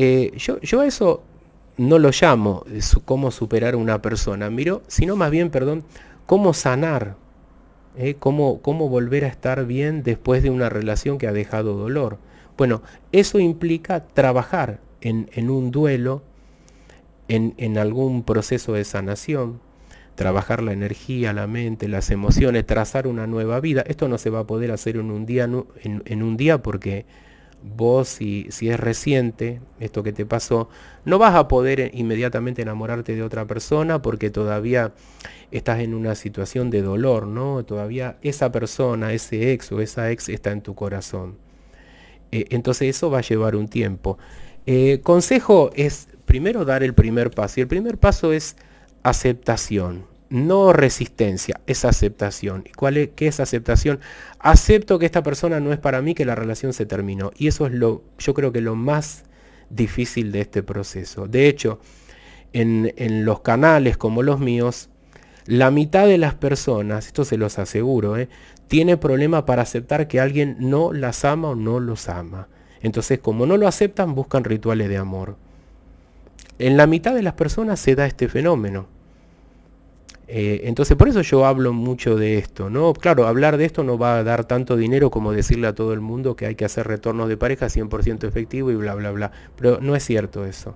Eh, yo, a eso no lo llamo eh, cómo superar una persona, miro, sino más bien, perdón, cómo sanar, eh, cómo, cómo volver a estar bien después de una relación que ha dejado dolor. Bueno, eso implica trabajar en, un duelo, en, algún proceso de sanación, trabajar la energía, la mente, las emociones, trazar una nueva vida. Esto no se va a poder hacer en un día, en un día porque vos si, si es reciente esto que te pasó, no vas a poder inmediatamente enamorarte de otra persona porque todavía estás en una situación de dolor, ¿no? Todavía esa persona, ese ex o esa ex está en tu corazón. Eh, entonces eso va a llevar un tiempo. Eh, consejo es primero dar el primer paso y el primer paso es aceptación no resistencia, es aceptación. ¿Y cuál es, qué es aceptación? Acepto que esta persona no es para mí, que la relación se terminó. Y eso es lo, yo creo que lo más difícil de este proceso. De hecho, en, los canales como los míos, la mitad de las personas, esto se los aseguro, ¿eh? tiene problema para aceptar que alguien no las ama o no los ama. Entonces, como no lo aceptan, buscan rituales de amor. En la mitad de las personas se da este fenómeno. Eh, entonces, por eso yo hablo mucho de esto, ¿no? Claro, hablar de esto no va a dar tanto dinero como decirle a todo el mundo que hay que hacer retornos de pareja 100% efectivo y bla, bla, bla. Pero no es cierto eso.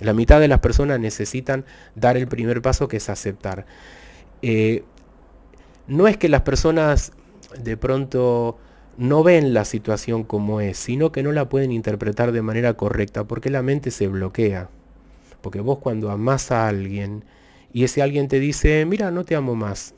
La mitad de las personas necesitan dar el primer paso que es aceptar. Eh, no es que las personas de pronto no ven la situación como es, sino que no la pueden interpretar de manera correcta, porque la mente se bloquea. Porque vos cuando amás a alguien, y ese alguien te dice, mira, no te amo más.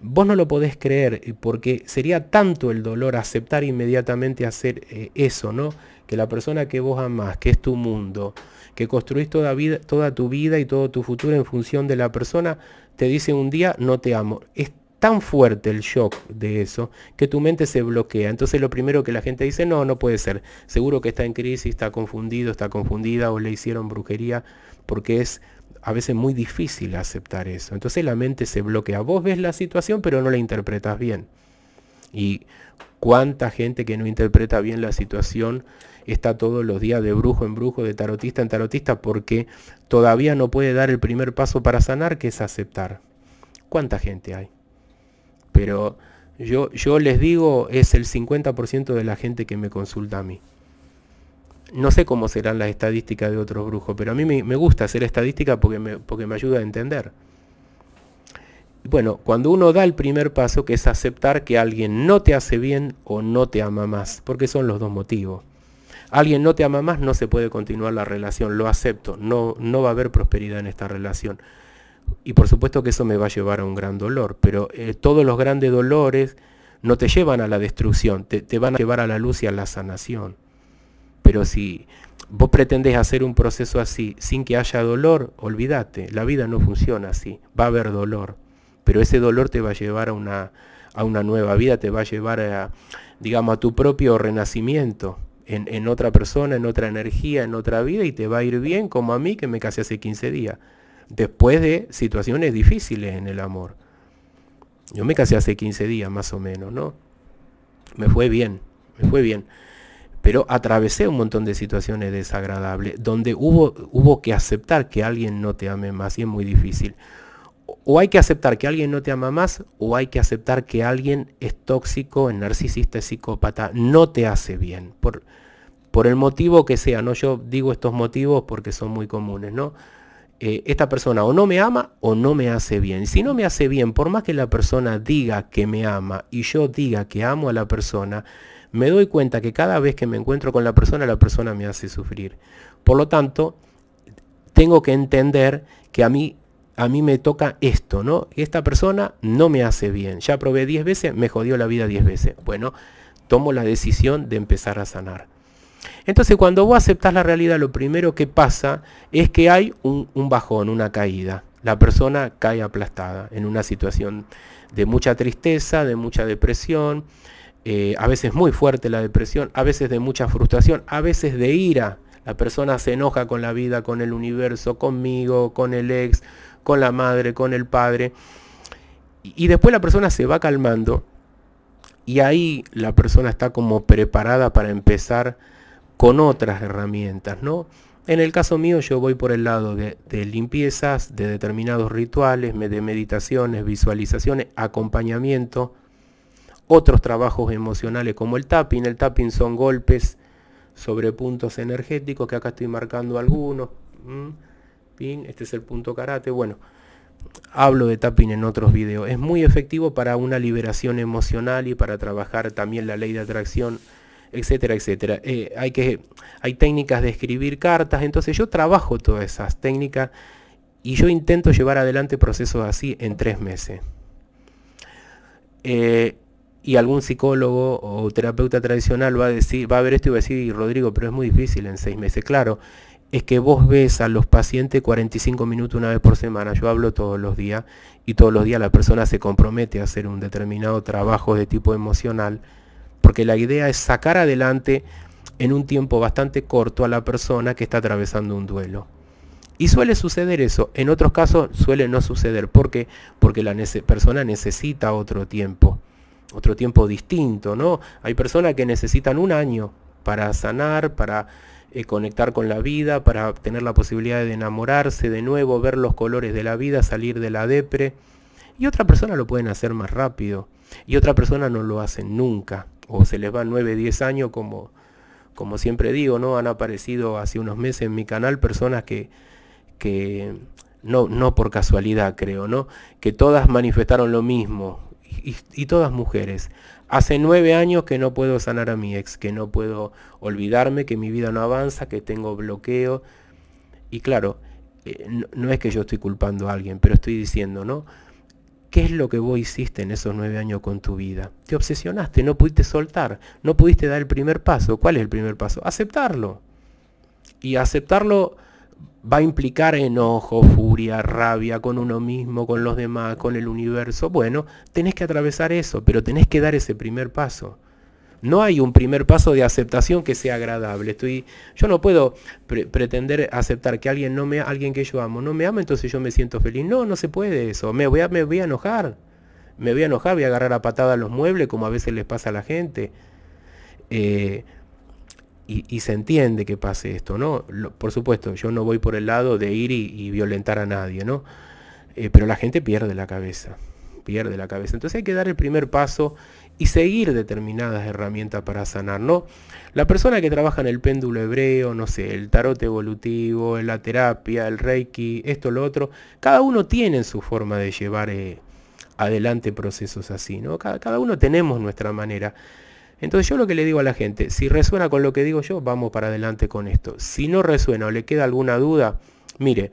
Vos no lo podés creer eh, porque sería tanto el dolor aceptar inmediatamente hacer eh, eso, ¿no? Que la persona que vos amás, que es tu mundo, que construís toda, vida, toda tu vida y todo tu futuro en función de la persona, te dice un día, no te amo. Es tan fuerte el shock de eso que tu mente se bloquea. Entonces lo primero que la gente dice, no, no puede ser. Seguro que está en crisis, está confundido, está confundida o le hicieron brujería porque es a veces muy difícil aceptar eso. Entonces la mente se bloquea. Vos ves la situación pero no la interpretas bien. Y cuánta gente que no interpreta bien la situación está todos los días de brujo en brujo, de tarotista en tarotista, porque todavía no puede dar el primer paso para sanar, que es aceptar. ¿Cuánta gente hay? Pero yo, yo les digo, es el 50% de la gente que me consulta a mí no sé cómo serán las estadísticas de otros brujos, pero a mí me, gusta hacer estadística porque me, porque me ayuda a entender. Bueno, cuando uno da el primer paso, que es aceptar que alguien no te hace bien o no te ama más, porque son los dos motivos. Alguien no te ama más, no se puede continuar la relación, lo acepto, no, no va a haber prosperidad en esta relación. Y por supuesto que eso me va a llevar a un gran dolor, pero eh, todos los grandes dolores no te llevan a la destrucción, te, te van a llevar a la luz y a la sanación. Pero si vos pretendés hacer un proceso así sin que haya dolor, olvídate, la vida no funciona así, va a haber dolor, pero ese dolor te va a llevar a una, a una nueva vida, te va a llevar a, digamos, a tu propio renacimiento. En, en, otra persona, en otra energía, en otra vida y te va a ir bien como a mí que me casé hace 15 días. Después de situaciones difíciles en el amor. Yo me casé hace 15 días más o menos, ¿no? Me fue bien, me fue bien pero atravesé un montón de situaciones desagradables donde hubo, hubo que aceptar que alguien no te ame más y es muy difícil. O hay que aceptar que alguien no te ama más o hay que aceptar que alguien es tóxico, es narcisista, psicópata, no te hace bien. Por, por el motivo que sea, ¿no? Yo digo estos motivos porque son muy comunes, ¿no? Eh, esta persona o no me ama o no me hace bien. Si no me hace bien, por más que la persona diga que me ama y yo diga que amo a la persona, me doy cuenta que cada vez que me encuentro con la persona, la persona me hace sufrir. Por lo tanto, tengo que entender que a mí, a mí me toca esto, ¿no? Esta persona no me hace bien. Ya probé 10 veces, me jodió la vida 10 veces. Bueno, tomo la decisión de empezar a sanar. Entonces cuando vos aceptás la realidad, lo primero que pasa es que hay un, bajón, una caída. La persona cae aplastada en una situación de mucha tristeza, de mucha depresión, eh, a veces muy fuerte la depresión, a veces de mucha frustración, a veces de ira. La persona se enoja con la vida, con el universo, conmigo, con el ex, con la madre, con el padre. Y, después la persona se va calmando y ahí la persona está como preparada para empezar con otras herramientas, ¿no? En el caso mío yo voy por el lado de, de, limpiezas, de determinados rituales, de meditaciones, visualizaciones, acompañamiento, otros trabajos emocionales como el tapping. El tapping son golpes sobre puntos energéticos, que acá estoy marcando algunos. este es el punto karate. Bueno, hablo de tapping en otros videos. Es muy efectivo para una liberación emocional y para trabajar también la ley de atracción, etcétera, etcétera. Eh, hay, que, hay técnicas de escribir cartas, entonces yo trabajo todas esas técnicas y yo intento llevar adelante procesos así en tres meses. Eh, y algún psicólogo o terapeuta tradicional va a decir, va a ver esto y va a decir, Rodrigo, pero es muy difícil en seis meses. Claro, es que vos ves a los pacientes 45 minutos una vez por semana, yo hablo todos los días, y todos los días la persona se compromete a hacer un determinado trabajo de tipo emocional, porque la idea es sacar adelante en un tiempo bastante corto a la persona que está atravesando un duelo. Y suele suceder eso, en otros casos suele no suceder, ¿por qué? Porque la persona necesita otro tiempo otro tiempo distinto, ¿no? Hay personas que necesitan un año para sanar, para eh, conectar con la vida, para tener la posibilidad de enamorarse de nuevo, ver los colores de la vida, salir de la depre. Y otra persona lo pueden hacer más rápido. Y otra persona no lo hacen nunca. O se les va 9, 10 años como, como siempre digo, ¿no? Han aparecido hace unos meses en mi canal personas que, que no, no por casualidad creo, ¿no? Que todas manifestaron lo mismo y, todas mujeres. Hace nueve años que no puedo sanar a mi ex, que no puedo olvidarme, que mi vida no avanza, que tengo bloqueo. Y claro, eh, no, no, es que yo estoy culpando a alguien, pero estoy diciendo, ¿no? ¿Qué es lo que vos hiciste en esos nueve años con tu vida? Te obsesionaste, no pudiste soltar, no pudiste dar el primer paso. ¿Cuál es el primer paso? Aceptarlo. Y aceptarlo va a implicar enojo, furia, rabia con uno mismo, con los demás, con el universo. Bueno, tenés que atravesar eso, pero tenés que dar ese primer paso. No hay un primer paso de aceptación que sea agradable. Estoy, yo no puedo pretender aceptar que alguien no me, alguien que yo amo, no me ama, entonces yo me siento feliz. No, no se puede eso. Me voy a, me voy a enojar. Me voy a enojar, voy a agarrar a patada los muebles, como a veces les pasa a la gente. Eh, y, se entiende que pase esto, ¿no? por supuesto, yo no voy por el lado de ir y, violentar a nadie, ¿no? Eh, pero la gente pierde la cabeza, pierde la cabeza. Entonces hay que dar el primer paso y seguir determinadas herramientas para sanar, ¿no? La persona que trabaja en el péndulo hebreo, no sé, el tarot evolutivo, la terapia, el reiki, esto, lo otro, cada uno tiene su forma de llevar eh, adelante procesos así, ¿no? cada uno tenemos nuestra manera. Entonces yo lo que le digo a la gente, si resuena con lo que digo yo, vamos para adelante con esto. Si no resuena o le queda alguna duda, mire,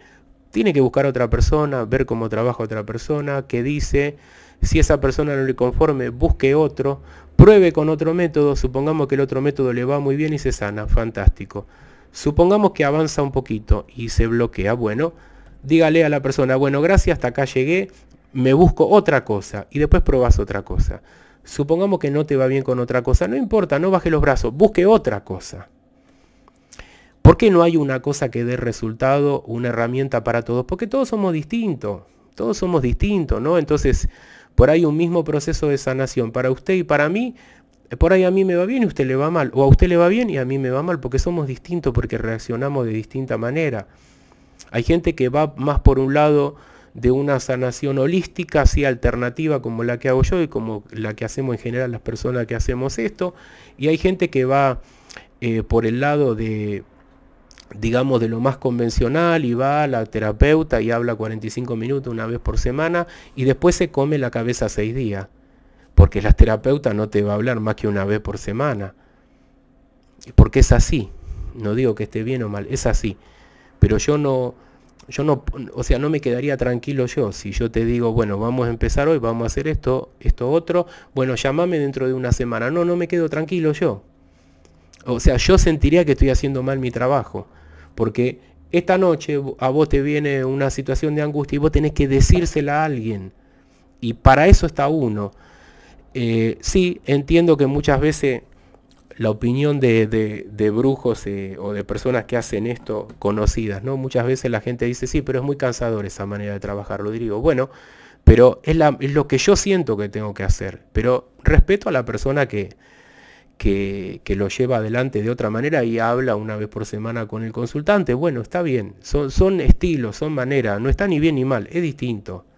tiene que buscar a otra persona, ver cómo trabaja otra persona, qué dice. Si esa persona no le conforme, busque otro, pruebe con otro método, supongamos que el otro método le va muy bien y se sana, fantástico. Supongamos que avanza un poquito y se bloquea, bueno, dígale a la persona, bueno, gracias, hasta acá llegué, me busco otra cosa y después probás otra cosa supongamos que no te va bien con otra cosa, no importa, no baje los brazos, busque otra cosa. ¿Por qué no hay una cosa que dé resultado, una herramienta para todos? Porque todos somos distintos, todos somos distintos, ¿no? Entonces, por ahí un mismo proceso de sanación para usted y para mí, por ahí a mí me va bien y a usted le va mal, o a usted le va bien y a mí me va mal, porque somos distintos, porque reaccionamos de distinta manera. Hay gente que va más por un lado de una sanación holística, así alternativa como la que hago yo y como la que hacemos en general las personas que hacemos esto. Y hay gente que va eh, por el lado de, digamos, de lo más convencional y va a la terapeuta y habla 45 minutos una vez por semana y después se come la cabeza seis días. Porque la terapeuta no te va a hablar más que una vez por semana. Porque es así. No digo que esté bien o mal, es así. Pero yo no yo no, o sea, no me quedaría tranquilo yo si yo te digo, bueno, vamos a empezar hoy, vamos a hacer esto, esto otro, bueno, llámame dentro de una semana. No, no me quedo tranquilo yo. O sea, yo sentiría que estoy haciendo mal mi trabajo, porque esta noche a vos te viene una situación de angustia y vos tenés que decírsela a alguien. Y para eso está uno. Eh, sí, entiendo que muchas veces la opinión de, de, brujos eh, o de personas que hacen esto conocidas, ¿no? Muchas veces la gente dice, sí, pero es muy cansador esa manera de trabajar, lo Rodrigo. Bueno, pero es, lo que yo siento que tengo que hacer. Pero respeto a la persona que, que, que, lo lleva adelante de otra manera y habla una vez por semana con el consultante. Bueno, está bien, son, son estilos, son maneras, no está ni bien ni mal, es distinto.